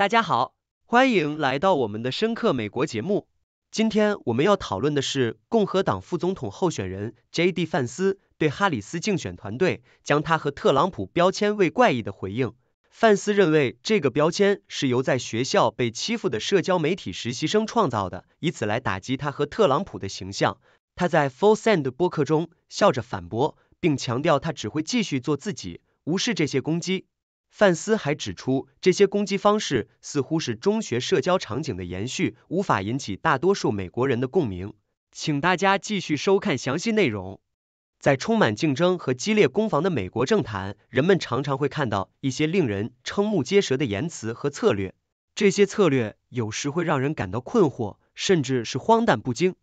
大家好，欢迎来到我们的深刻美国节目。今天我们要讨论的是共和党副总统候选人 J.D. 范斯对哈里斯竞选团队将他和特朗普标签为怪异的回应。范斯认为这个标签是由在学校被欺负的社交媒体实习生创造的，以此来打击他和特朗普的形象。他在 f u l l s e End 播客中笑着反驳，并强调他只会继续做自己，无视这些攻击。范斯还指出，这些攻击方式似乎是中学社交场景的延续，无法引起大多数美国人的共鸣。请大家继续收看详细内容。在充满竞争和激烈攻防的美国政坛，人们常常会看到一些令人瞠目结舌的言辞和策略。这些策略有时会让人感到困惑，甚至是荒诞不经。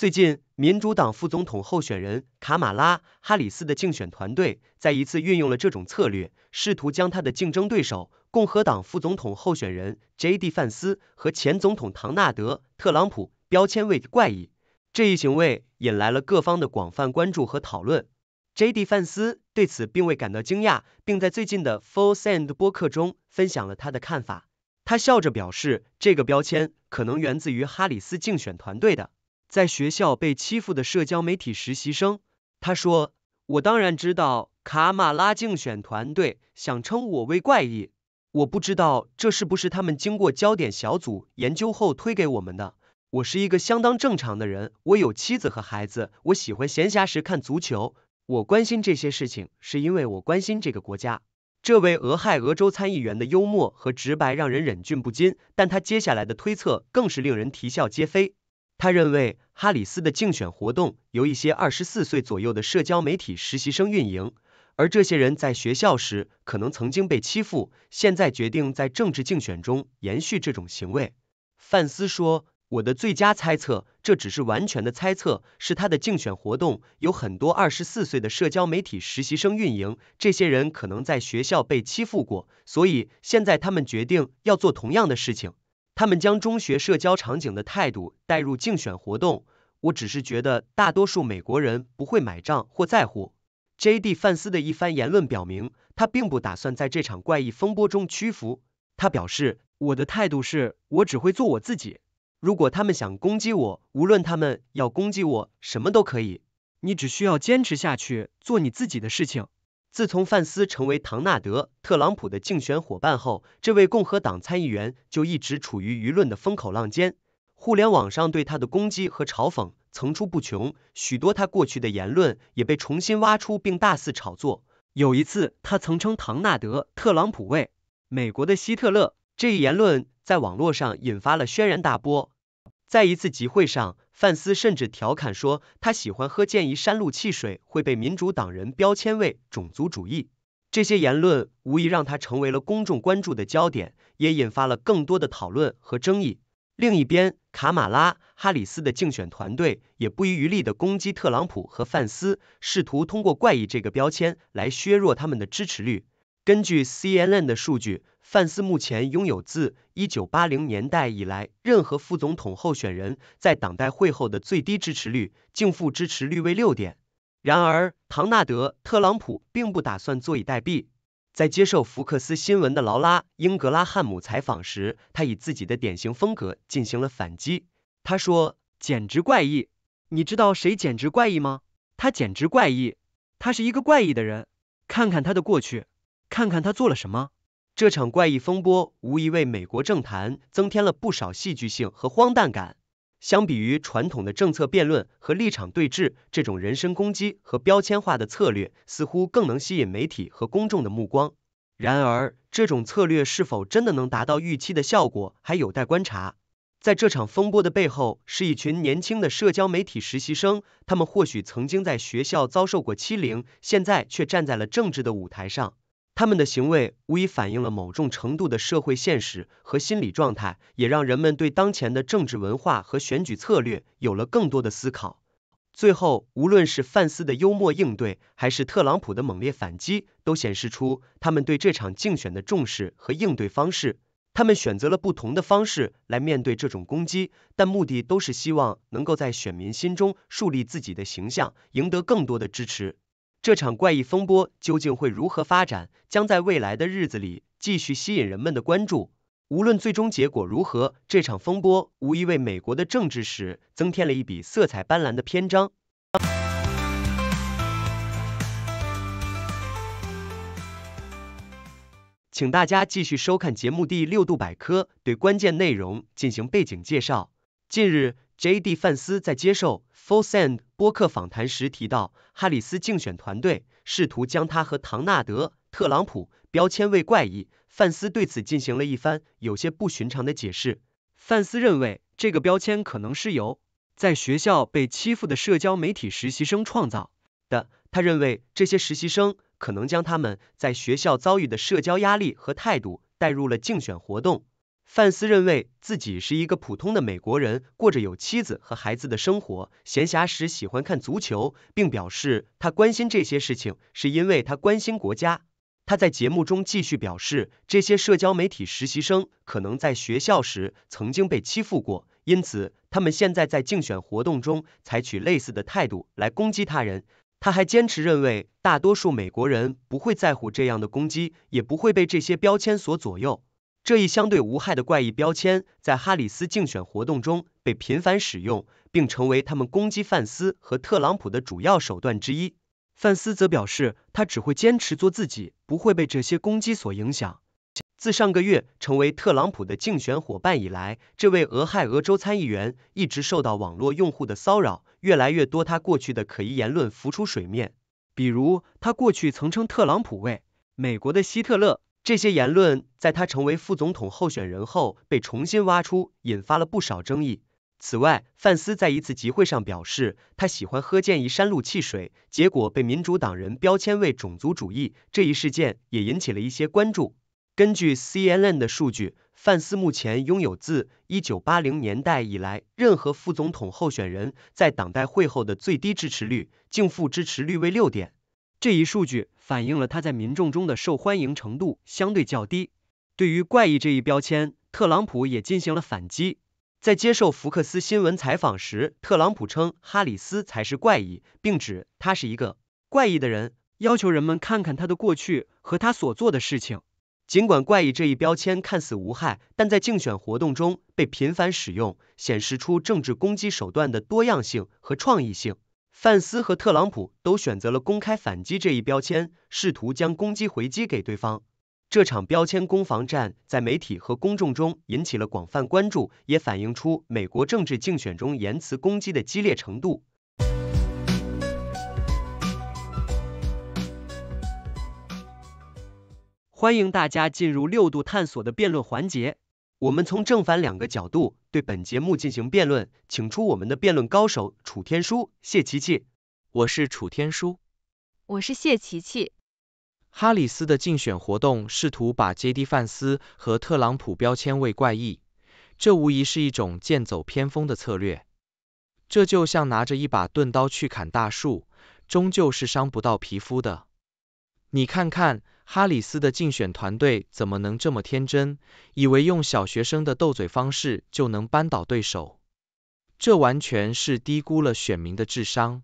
最近，民主党副总统候选人卡马拉·哈里斯的竞选团队再一次运用了这种策略，试图将他的竞争对手共和党副总统候选人 J.D. 范斯和前总统唐纳德·特朗普标签为怪异。这一行为引来了各方的广泛关注和讨论。J.D. 范斯对此并未感到惊讶，并在最近的《Full Send》播客中分享了他的看法。他笑着表示，这个标签可能源自于哈里斯竞选团队的。在学校被欺负的社交媒体实习生，他说：“我当然知道卡马拉竞选团队想称我为怪异，我不知道这是不是他们经过焦点小组研究后推给我们的。我是一个相当正常的人，我有妻子和孩子，我喜欢闲暇时看足球，我关心这些事情是因为我关心这个国家。”这位俄亥俄州参议员的幽默和直白让人忍俊不禁，但他接下来的推测更是令人啼笑皆非。他认为，哈里斯的竞选活动由一些二十四岁左右的社交媒体实习生运营，而这些人在学校时可能曾经被欺负，现在决定在政治竞选中延续这种行为。范斯说：“我的最佳猜测，这只是完全的猜测，是他的竞选活动有很多二十四岁的社交媒体实习生运营，这些人可能在学校被欺负过，所以现在他们决定要做同样的事情。”他们将中学社交场景的态度带入竞选活动，我只是觉得大多数美国人不会买账或在乎。J.D. 范斯的一番言论表明，他并不打算在这场怪异风波中屈服。他表示：“我的态度是我只会做我自己。如果他们想攻击我，无论他们要攻击我什么都可以。你只需要坚持下去，做你自己的事情。”自从范斯成为唐纳德·特朗普的竞选伙伴后，这位共和党参议员就一直处于舆论的风口浪尖。互联网上对他的攻击和嘲讽层出不穷，许多他过去的言论也被重新挖出并大肆炒作。有一次，他曾称唐纳德·特朗普为“美国的希特勒”，这一言论在网络上引发了轩然大波。在一次集会上，范斯甚至调侃说，他喜欢喝建议山路汽水会被民主党人标签为种族主义。这些言论无疑让他成为了公众关注的焦点，也引发了更多的讨论和争议。另一边，卡马拉哈里斯的竞选团队也不遗余力的攻击特朗普和范斯，试图通过“怪异”这个标签来削弱他们的支持率。根据 CNN 的数据。范斯目前拥有自一九八零年代以来任何副总统候选人在党代会后的最低支持率，净负支持率为六点。然而，唐纳德·特朗普并不打算坐以待毙。在接受福克斯新闻的劳拉·英格拉汉姆采访时，他以自己的典型风格进行了反击。他说：“简直怪异！你知道谁简直怪异吗？他简直怪异，他是一个怪异的人。看看他的过去，看看他做了什么。”这场怪异风波无疑为美国政坛增添了不少戏剧性和荒诞感。相比于传统的政策辩论和立场对峙，这种人身攻击和标签化的策略似乎更能吸引媒体和公众的目光。然而，这种策略是否真的能达到预期的效果，还有待观察。在这场风波的背后，是一群年轻的社交媒体实习生，他们或许曾经在学校遭受过欺凌，现在却站在了政治的舞台上。他们的行为无疑反映了某种程度的社会现实和心理状态，也让人们对当前的政治文化和选举策略有了更多的思考。最后，无论是范斯的幽默应对，还是特朗普的猛烈反击，都显示出他们对这场竞选的重视和应对方式。他们选择了不同的方式来面对这种攻击，但目的都是希望能够在选民心中树立自己的形象，赢得更多的支持。这场怪异风波究竟会如何发展，将在未来的日子里继续吸引人们的关注。无论最终结果如何，这场风波无疑为美国的政治史增添了一笔色彩斑斓的篇章。请大家继续收看节目《第六度百科》，对关键内容进行背景介绍。近日。J.D. 范斯在接受《f u l l s End》播客访谈时提到，哈里斯竞选团队试图将他和唐纳德·特朗普标签为怪异。范斯对此进行了一番有些不寻常的解释。范斯认为，这个标签可能是由在学校被欺负的社交媒体实习生创造的。他认为，这些实习生可能将他们在学校遭遇的社交压力和态度带入了竞选活动。范斯认为自己是一个普通的美国人，过着有妻子和孩子的生活，闲暇时喜欢看足球，并表示他关心这些事情是因为他关心国家。他在节目中继续表示，这些社交媒体实习生可能在学校时曾经被欺负过，因此他们现在在竞选活动中采取类似的态度来攻击他人。他还坚持认为，大多数美国人不会在乎这样的攻击，也不会被这些标签所左右。这一相对无害的怪异标签在哈里斯竞选活动中被频繁使用，并成为他们攻击范斯和特朗普的主要手段之一。范斯则表示，他只会坚持做自己，不会被这些攻击所影响。自上个月成为特朗普的竞选伙伴以来，这位俄亥俄州参议员一直受到网络用户的骚扰，越来越多他过去的可疑言论浮出水面，比如他过去曾称特朗普为“美国的希特勒”。这些言论在他成为副总统候选人后被重新挖出，引发了不少争议。此外，范斯在一次集会上表示他喜欢喝建议山路汽水，结果被民主党人标签为种族主义，这一事件也引起了一些关注。根据 CNN 的数据，范斯目前拥有自1980年代以来任何副总统候选人在党代会后的最低支持率，净负支持率为六点。这一数据。反映了他在民众中的受欢迎程度相对较低。对于“怪异”这一标签，特朗普也进行了反击。在接受福克斯新闻采访时，特朗普称哈里斯才是怪异，并指他是一个怪异的人，要求人们看看他的过去和他所做的事情。尽管“怪异”这一标签看似无害，但在竞选活动中被频繁使用，显示出政治攻击手段的多样性和创意性。范斯和特朗普都选择了公开反击这一标签，试图将攻击回击给对方。这场标签攻防战在媒体和公众中引起了广泛关注，也反映出美国政治竞选中言辞攻击的激烈程度。欢迎大家进入六度探索的辩论环节，我们从正反两个角度。对本节目进行辩论，请出我们的辩论高手楚天舒、谢琪琪。我是楚天舒，我是谢琪琪。哈里斯的竞选活动试图把杰迪范斯和特朗普标签为怪异，这无疑是一种剑走偏锋的策略。这就像拿着一把钝刀去砍大树，终究是伤不到皮肤的。你看看哈里斯的竞选团队怎么能这么天真，以为用小学生的斗嘴方式就能扳倒对手？这完全是低估了选民的智商。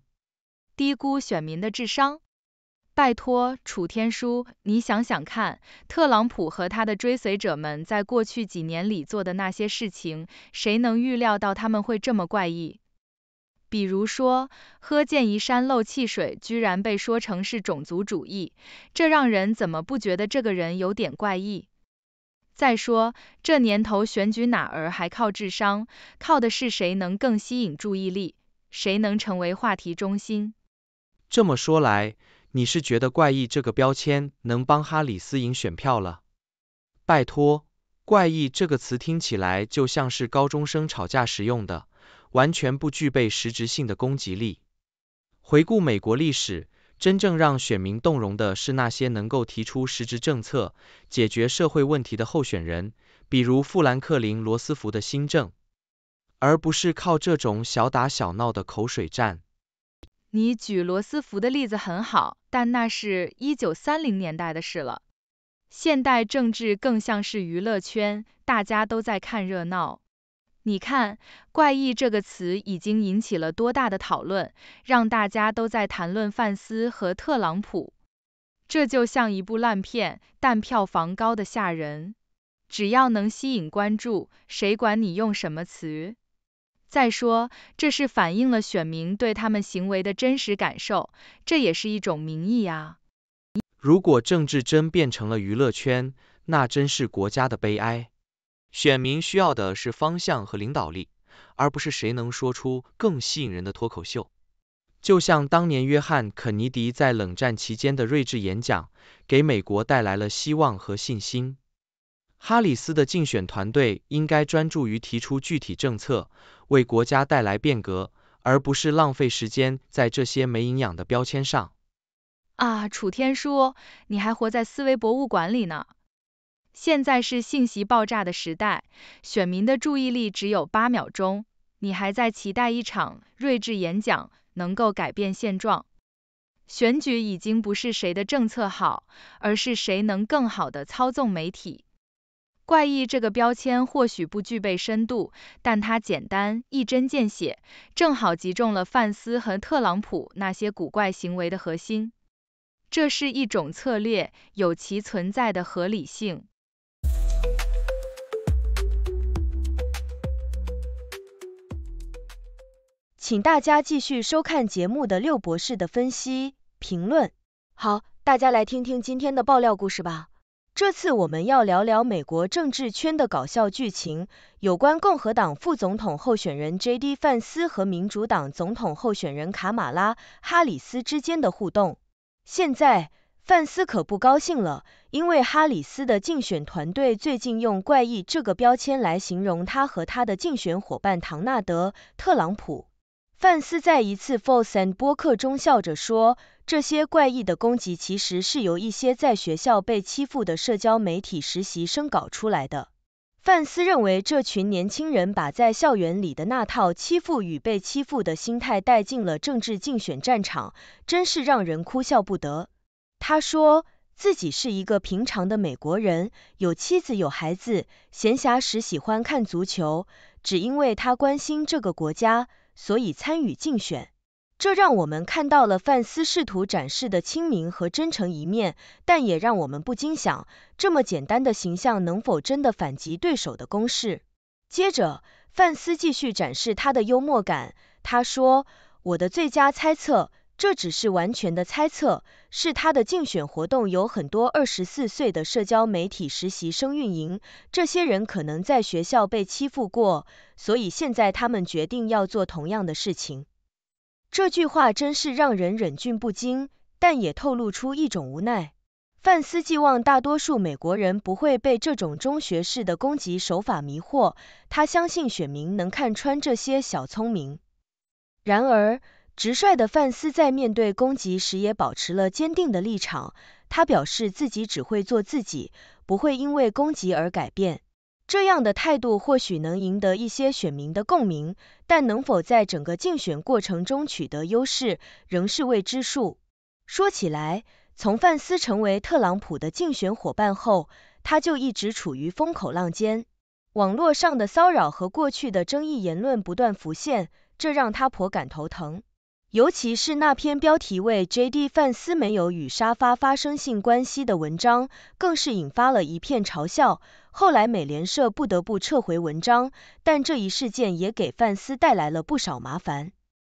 低估选民的智商？拜托，楚天舒，你想想看，特朗普和他的追随者们在过去几年里做的那些事情，谁能预料到他们会这么怪异？比如说，喝剑仪山漏汽水居然被说成是种族主义，这让人怎么不觉得这个人有点怪异？再说，这年头选举哪儿还靠智商，靠的是谁能更吸引注意力，谁能成为话题中心。这么说来，你是觉得“怪异”这个标签能帮哈里斯赢选票了？拜托，“怪异”这个词听起来就像是高中生吵架时用的。完全不具备实质性的攻击力。回顾美国历史，真正让选民动容的是那些能够提出实质政策、解决社会问题的候选人，比如富兰克林·罗斯福的新政，而不是靠这种小打小闹的口水战。你举罗斯福的例子很好，但那是一九三零年代的事了。现代政治更像是娱乐圈，大家都在看热闹。你看，“怪异”这个词已经引起了多大的讨论，让大家都在谈论范斯和特朗普。这就像一部烂片，但票房高的吓人。只要能吸引关注，谁管你用什么词？再说，这是反映了选民对他们行为的真实感受，这也是一种民意啊。如果政治真变成了娱乐圈，那真是国家的悲哀。选民需要的是方向和领导力，而不是谁能说出更吸引人的脱口秀。就像当年约翰·肯尼迪在冷战期间的睿智演讲，给美国带来了希望和信心。哈里斯的竞选团队应该专注于提出具体政策，为国家带来变革，而不是浪费时间在这些没营养的标签上。啊，楚天舒，你还活在思维博物馆里呢？现在是信息爆炸的时代，选民的注意力只有八秒钟。你还在期待一场睿智演讲能够改变现状？选举已经不是谁的政策好，而是谁能更好的操纵媒体。怪异这个标签或许不具备深度，但它简单一针见血，正好击中了范斯和特朗普那些古怪行为的核心。这是一种策略，有其存在的合理性。请大家继续收看节目的六博士的分析评论。好，大家来听听今天的爆料故事吧。这次我们要聊聊美国政治圈的搞笑剧情，有关共和党副总统候选人 J.D. 范斯和民主党总统候选人卡马拉·哈里斯之间的互动。现在范斯可不高兴了，因为哈里斯的竞选团队最近用“怪异”这个标签来形容他和他的竞选伙伴唐纳德·特朗普。范斯在一次 Fox and 布克中笑着说：“这些怪异的攻击其实是由一些在学校被欺负的社交媒体实习生搞出来的。”范斯认为，这群年轻人把在校园里的那套欺负与被欺负的心态带进了政治竞选战场，真是让人哭笑不得。他说：“自己是一个平常的美国人，有妻子有孩子，闲暇时喜欢看足球，只因为他关心这个国家。”所以参与竞选，这让我们看到了范斯试图展示的亲民和真诚一面，但也让我们不禁想，这么简单的形象能否真的反击对手的攻势？接着，范斯继续展示他的幽默感，他说：“我的最佳猜测。”这只是完全的猜测，是他的竞选活动有很多二十四岁的社交媒体实习生运营，这些人可能在学校被欺负过，所以现在他们决定要做同样的事情。这句话真是让人忍俊不禁，但也透露出一种无奈。范斯寄望大多数美国人不会被这种中学式的攻击手法迷惑，他相信选民能看穿这些小聪明。然而，直率的范斯在面对攻击时也保持了坚定的立场。他表示自己只会做自己，不会因为攻击而改变。这样的态度或许能赢得一些选民的共鸣，但能否在整个竞选过程中取得优势仍是未知数。说起来，从范斯成为特朗普的竞选伙伴后，他就一直处于风口浪尖，网络上的骚扰和过去的争议言论不断浮现，这让他颇感头疼。尤其是那篇标题为 “J.D. 范斯没有与沙发发生性关系”的文章，更是引发了一片嘲笑。后来美联社不得不撤回文章，但这一事件也给范斯带来了不少麻烦。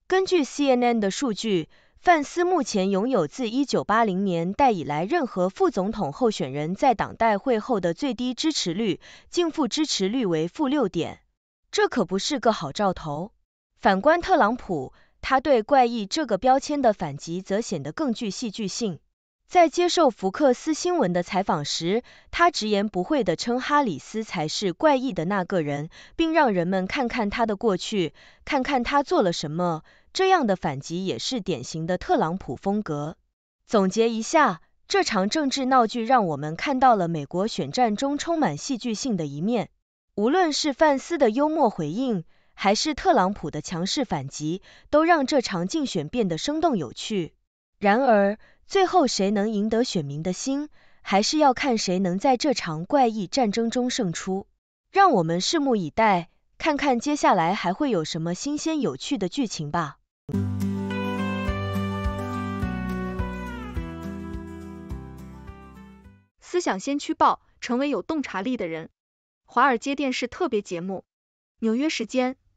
根据 CNN 的数据，范斯目前拥有自1980年代以来任何副总统候选人在党代会后的最低支持率，净负支持率为负6点，这可不是个好兆头。反观特朗普。他对“怪异”这个标签的反击则显得更具戏剧性。在接受福克斯新闻的采访时，他直言不讳地称哈里斯才是怪异的那个人，并让人们看看他的过去，看看他做了什么。这样的反击也是典型的特朗普风格。总结一下，这场政治闹剧让我们看到了美国选战中充满戏剧性的一面。无论是范斯的幽默回应，还是特朗普的强势反击，都让这场竞选变得生动有趣。然而，最后谁能赢得选民的心，还是要看谁能在这场怪异战争中胜出。让我们拭目以待，看看接下来还会有什么新鲜有趣的剧情吧。思想先驱报，成为有洞察力的人。华尔街电视特别节目，纽约时间。